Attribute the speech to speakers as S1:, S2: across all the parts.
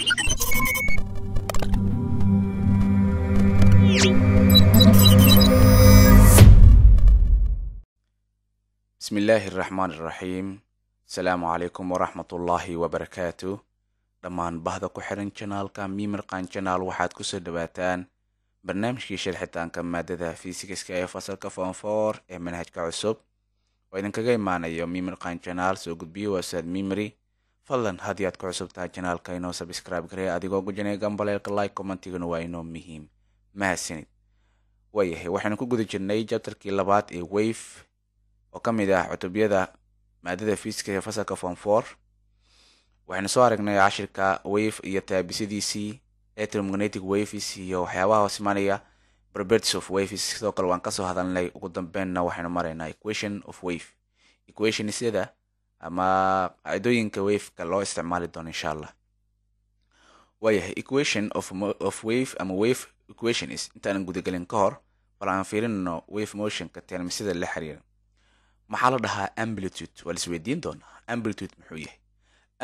S1: بسم الله الرحمن الرحيم السلام عليكم ورحمة الله وبركاته dhammaan bahda ku xiran janaalka mimirqan janaal waxaad kusoo dhawaataan barnaamijkii sharxitaanka maadada fiisikiska ee fasalka fonfor ee manhajka cusub oo idinkaga imaanayo mimirqan janaal soo gudbiyo waa ustaad mimri fadlan haddii aad ku cusub tahay janaalka inoo sabscribe garee adigoo gujinaya gambaleelka like commentiguna waa inoo muhiim mahadsanid waayahay waxaynu ku guda jirnay jabtarkii labaad ee weyf oo ka mid ah cutubyada maadada fiiska ee fasalka form for waxaynu soo aragnay cashirka weyf iyo taabisadiisii electromagnetic wafis iyo waxyaabaha hosimanaya properties of wafis sidoo kale waan kasoo hadalnay ugu dambeenna waxaynu maraynaa equation of wave equation sida ama qaacidooyinka wafeka loo isticmaali doono insha allah waayahay equation of, of wave ama wave equation is intaanan gudagelin ka hor bal aan fiirinno wave motionka teelmisida la xiriira maxaa la dhahaa amblitude waa laisweydiin doonaa amplitude muxuu yahay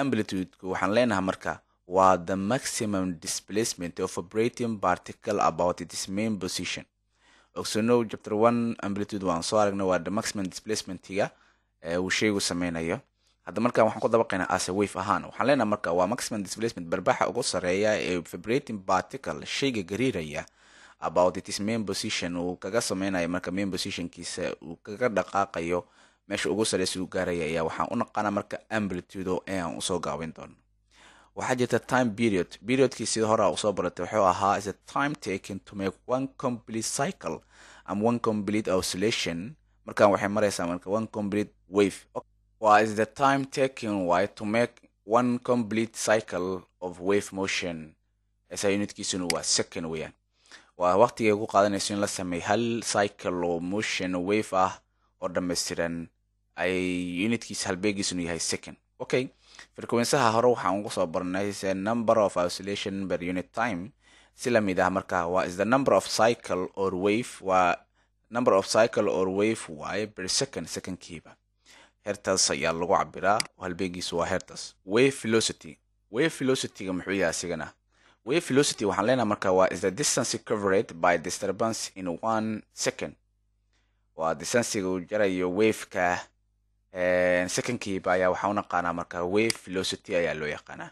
S1: amplitudeku waxaan leenahay marka waa the maximum displacement of operating particle about its main position ogsanow chapter one amplitude waan soo aragna waa the maximum displacementiga uu sheygu sameynayo hadda marka waxaan ku dabaqaynaa asawaf ahaan waxaan leenaha marka waa maximum displacement barbaxa ugu sareeya ee vibrating particle sheyga gariiraya about its main position uu kaga sameynayo marka main positionkiisa uu kaga dhaqaaqayo meesha ugu sareysa uu gaaraya ayaa waxaan u naqaana marka amplitude oo aan usoo gaabin doono waxaa jirta time period periodkii sida hore usoo baratay wuxuu ahaa is a time taking to make one complete cycle and one complete oscillation markaan waxay mareysaa marka one complete wave. What is the time taken y to make one complete cycle of wave motion? sa unitkiisuna waa second weyaan waa waqtiga ku qaadanayso in la sameeyo hal cycle oo motion wave ah oo dhammaystiran ay unitkiisa halbeegiisuna yahay second okay frequensaha hore waxaan ugu soo barnay se number of isolation per unit time si lamid ah marka waa is the number of cycle or wave waa number of cycle or wave waaye per second secondkiiba heertaas ayaa lagu cabiraa halbeegiisu waa heertaas wave velocity wave velocityga muxuu yahay asigana wave velocity waxaan leenahay marka waa is the distance covered by disturbance in one second waa distansiga uu jarayo waveka secondkiiba ayaa waxaa unaqaanaa marka wave velocity ayaa loo yaqaanaa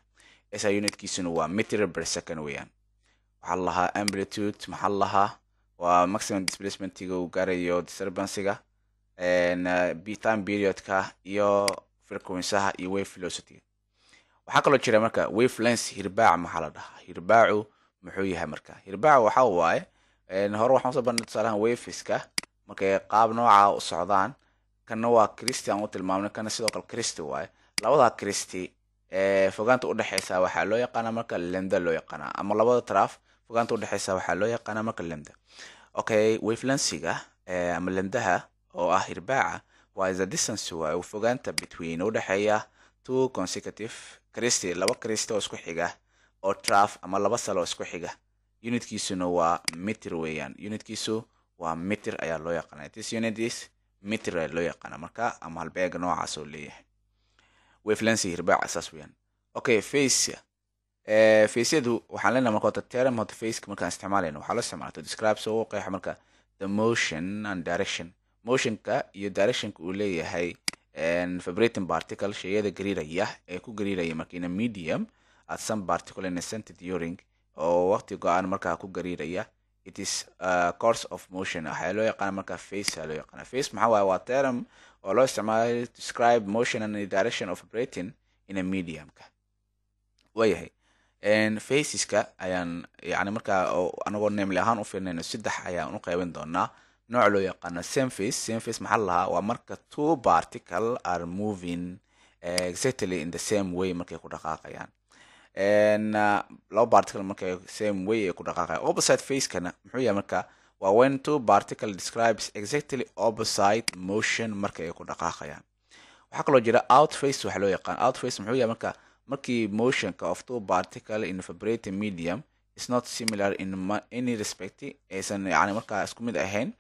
S1: si unitkiisuna waa meter per second weeyaan waxaa lahaa amplitude maxaa lahaa waa maximum displacementga uu gaarayo disturbansiga Eh, bitan periodka iyo frequensaha iyo wave velocityga waxaa kaloo jira marka wave lens hirbaac maxaa la dhahaa hirbaacu muxuu yahay marka hirbaacu waxa waaye hore waxaan usoo barnay tusaalahan waveska markay qaab nooca u socdaan kana waa christy u tilmaamnay kana sidoo kale christy waaye labada christy e, fogaanta udhexeysa waxaa loo yaqaana marka lenda loo yaqaana ama labada traf fogaanta udhexeysa waxaa loo yaqaana marka lenda okay wavelensiga e, ama lendaha oo ah hirbaaca waa is a distance waayo fogaanta between u dhexeeya two consecutive christy laba christy oo isku xiga oo traf ama laba sal oo isku xiga unitkiisuna waa mitir weeyaan unitkiisu waa mitir ayaa loo yaqaana this unit is mitir ayaa loo yaqaana marka ama halbeega noocaas oo leeyahay wavelency hirbaaca saas weeyaan okay face eh, faceyadu waxaan leenahay marka horta term horta markaan isticmaalayno waxaa loo isticmaalaa to describe soo qeexa marka the motion and direction motionka iyo directionka uu leeyahay fabrating particle sheyada gariiraya ee ku gariiraya markaina medium at some particle in a centered uring oo waqti go-aan markaa ku gariiraya it is course of motion waxaa loo yaqaana markaa face loo yaqaana face maxaa waaye waa term oo loo isticmaalayo describe motion and direction of operating in a mediumka waayahay faceska ayaan yani markaa anagoo namely ahaan u fiirnayno saddex ayaan u qeybin doonaa nooc loo yaqaano semface semface maxaa la lahaa waa marka two particle are moving eh, exactly in the same way markay ku dhaqaaqayaan ah, laba particle markay same way ay ku dhaqaaqayaan opposite facekana muxuu yahay marka waa when two particle describes exactly opposite motion marka ay ku dhaqaaqayaan waxaa kaloo jira outface waxa loo yaqaan outface muxuu yahay marka markii motionka of two particle in vibrating medium is not similar in any respect aysan yani markaa isku mid ahayn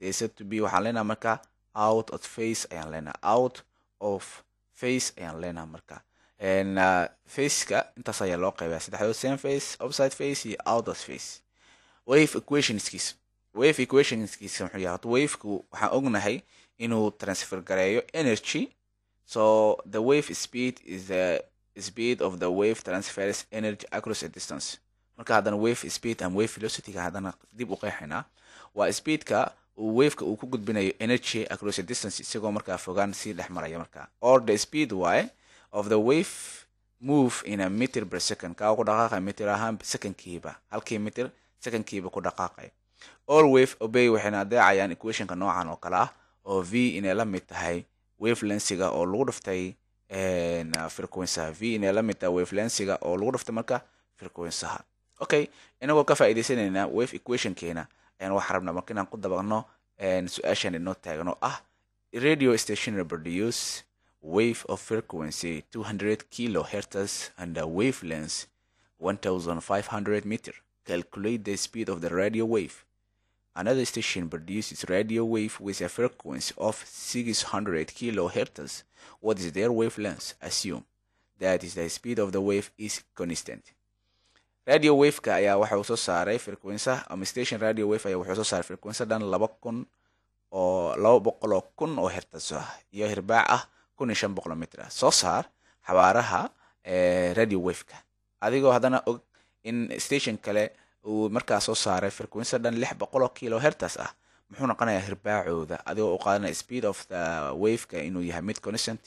S1: they to be waxaan leenaha marka out at face ayaan out of face ayaan leenaha marka uh, faceka intaas ayaa loo qaybaya saddexdood same face offside face iyo out at face wave equationskiis wave equationskiisa muxuu yahay hadda waxaan ognahay inuu transfer gareeyo energy so the wave speed is the speed of the wave transfers energy across a distance marka haddana wave speed and wave velocity haddana dib u qeexaynaa waa speedka wefka uu ku gudbinayo energy across a distance isagoo markaa fogaan sii dhex maraya markaa or the speed waye of the wave move in a meter per second kaa ku dhaqaaqay meter ahaan secondkiiba halkii meter secondkiiba ku dhaqaaqay all wave obey waxayna adeecayaan equationka noocan oo kale ah oo v inay la mid tahay wave lensiga oo lagu dhuftay eh, frequensaha v inay la mid tahay wave oo lagu dhuftay marka frequensaha okay inagoo ka faa'iidaysanaynaa wave equationkeena waxaa rabnaa marka inaan ku dabaqno su aashan inoo taagno ah radio station produce wave of frequency two hundred kilo hertz and wave lens one thousand five hundred meter calculate the speed of the radio wave another station produces radio wave with a frequency of six hundred kilo kilohertz what is their wavelength assume that is the speed of the wave is constant radio waveka ayaa waxa soo saaray frequensa ama station radio wave ayaa wuxuu soo saaray frequensa dhan laba kun oo laba boqol oo kun oo hertaso ah iyo hirbaac ah kun iyo shan boqol mitir ah soo saar xawaaraha eh, radio waveka adigoo haddana og in station kale uu markaa soo saaray frequensa dhan lix boqol oo kilo hertas ah muxuu noqonayaa hirbaacooda adigoo u qaadanaya speed of the waveka inuu yahay mid constant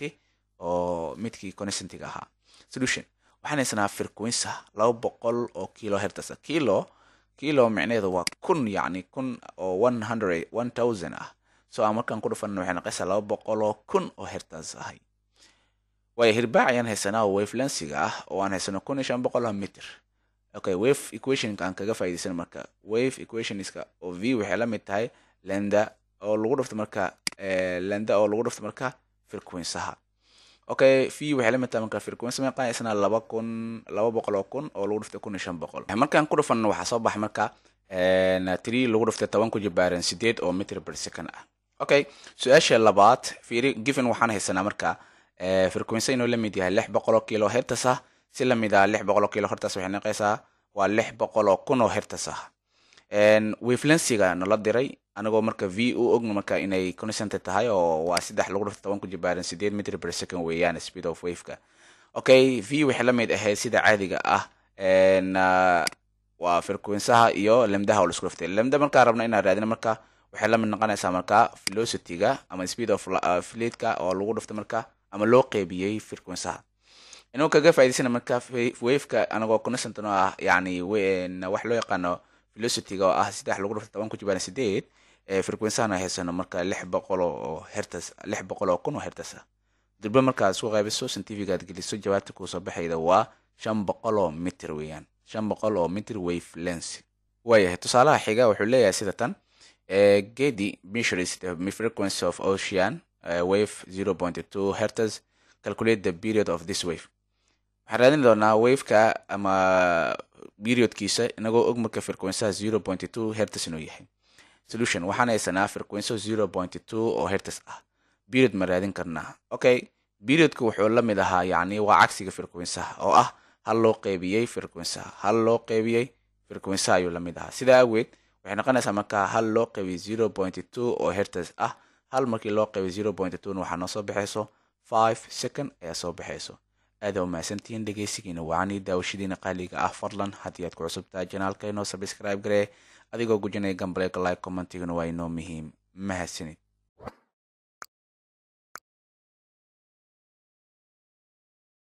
S1: oo midkii constantiga ahaa solution waxaan haysanaa firquensa laba boqol oo kilo hertasa kilo kilo micnaheedu waa kun yani kun oo one hundred one thousand ah so aan markaan ku dhufanna waxay noqonaysaa laba boqol oo kun oo hertas ahay waayo hirbaac ayaan haysanaa oo wavelensiga ah oo aan haysano kun iyo shan boqol oo ah mitir okay wave equationka aan kaga faa'iidaysan marka wave equationska oo v waxay la mid tahay lenda oo lagu dhufta marka landa oo lagu dhufto marka eh, frequensaha okay v waxay la mid tahay marka frequency ma qaaysana laba kun laba boqol oo kun oo lagu dhiftay kun shan boqol markaan ku dhufan waxaa soo baxay marka eh, tree lagu dhiftay toban ku jibaaran sideed oo meter per second ah okay su-aasha labaad fiiri given waxaan haysanaa marka eh, frequency inuu la mid yahay lix boqol oo kilo hertas ah si lamid ah lix boqol oo kilo hertas ah waxay noqeysaa waa lix boqol oo kun oo hertas ah wiiflensiga nala diray anagoo marka v u ogno marka inay consent tahay oo waa saddex lagu dhirta toban ku jibaaran sideed mitr per second weeyaan speed of waveka okay v waxay la mid ahayd sida caadiga ah, ah waa frequensaha iyo lemdaha oo laisku dhiftay lemda markaa rabna inaan raadina marka waxay la noqonaysaa markaa velocityga ama speed of ah, fleetka oo lagu dhifta marka ama loo qeybiyey frequensaha inuu kaga faa'idaysana marka waveka anagoo constant ah yani wax loo yaqaano velocityga oo ah saddex lagu dhafta toban ku jibaan sideed frequensahana haysano marka lix boqol oo hertas lix boqol oo kun oo hertas durbe markaad isku qaybiso santifigaad geliso jawaabta soo baxayda waa shan boqol oo mitr weeyaan shan boqol oo mitr wave lens waayahay tusaalaha xiga wuxuu leeyahay sida tan gedi measures the eh, frequency of ocean eh, wave zero point two hertas calculate the period of this wave waxaan raadin doonaa waveka ama periodkiisa inagoo og marka firquensaha zero pointy two hertes inuu yahay solution waxaan haysanaa firquenso zero pointy two oo hertes ah period ma raadin karnaa okay periodku wuxuu la mid ahaa yacni waa cagsiga firquensaha oo ah hal loo qeybiyey firquensaha hal loo qeybiyey firquensaha ayuu la mid ahaa sidaa awgeed waxay noqonaysaa markaa hal loo qeybiyey zero pointy two oo hertes ah hal markii loo qeybiyey zero pointy two na waxaa noo soo baxayso five second ayaa soo baxayso aada umahadsantihiin dhegeysigiina waanii daawashadiina qaaliga ah fadlan haddii aad ku cusub tahay janaalka garee adigoo gujinaya gambareega like commentiguna waa inoo muhiim mahadsanid